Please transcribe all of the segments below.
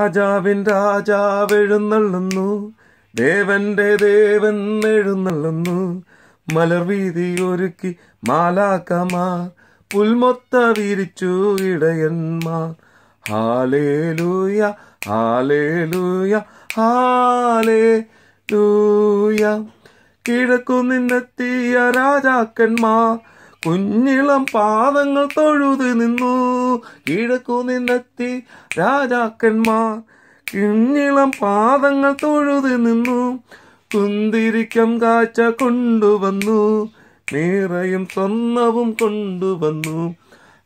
രാജാവിൻ രാജാവ് എഴുന്നള്ളുന്നു ദേവന്റെ ദേവൻ എഴുന്നള്ളുന്നു വീതി ഒരുക്കി മാലാക്കമാർ പുൽമൊത്ത വിരിച്ചു ഇടയന്മാർ ഹാലേലൂയ ഹാലേലൂയ ഹാലേ ലൂയ കിഴക്കു നിന്നെത്തിയ രാജാക്കന്മാർ കുഞ്ഞിളം പാദങ്ങൾ തൊഴുത് നിന്നു കിഴക്കു നിന്നെത്തി രാജാക്കന്മാർ കുഞ്ഞിളം പാദങ്ങൾ തൊഴുത് നിന്നു കുന്തിരിക്കം കാച്ച കൊണ്ടുവന്നു നീറയും സ്വന്തവും കൊണ്ടുവന്നു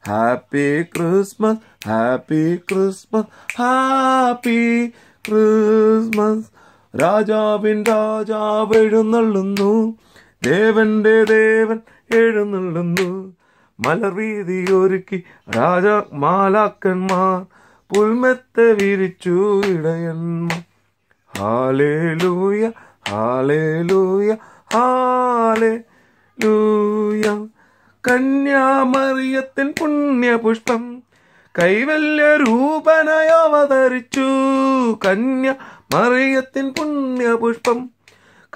happy Christmas happy Christmas happy Christmas രാജാവിൻ രാജാവ് എഴുന്നള്ളുന്നു ദേവന്റെ ദേവൻ എഴുന്നള്ളുന്നു മലർവീതി ഒരുക്കി രാജാ മാലാക്കന്മാർ പുൽമെത്ത വിരിച്ചു ഇടയന്മ ഹാലേ ലൂയ ഹാലേ ലൂയ ഹാലേ ലൂയ കന്യാമറിയത്തിൻ പുണ്യപുഷ്പം കൈവല്യ രൂപനയവതരിച്ചു അവതരിച്ചു കന്യ മറിയത്തിൻ പുണ്യപുഷ്പം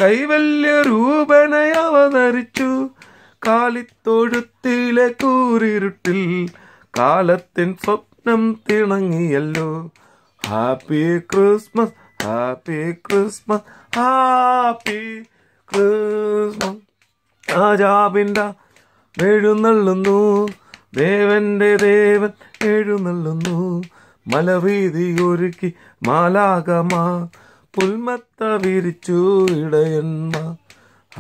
കൈവല്യ രൂപനയവതരിച്ചു കാലിത്തൊഴുത്തിലെ കൂരിരുട്ടിൽ കാലത്തിൻ സ്വപ്നം തിണങ്ങിയല്ലോ happy Christmas happy Christmas happy Christmas രാജാവിൻ്റെ എഴുന്നള്ളുന്നു ദേവന്റെ ദേവൻ എഴുന്നള്ളുന്നു മലവീതി ഒരുക്കി മാലാകമാ പുൽമത്ത വിരിച്ചു ഇടയന്മാ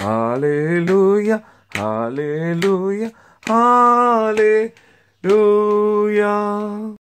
ഹാലേലൂയ Hallelujah, Hallelujah.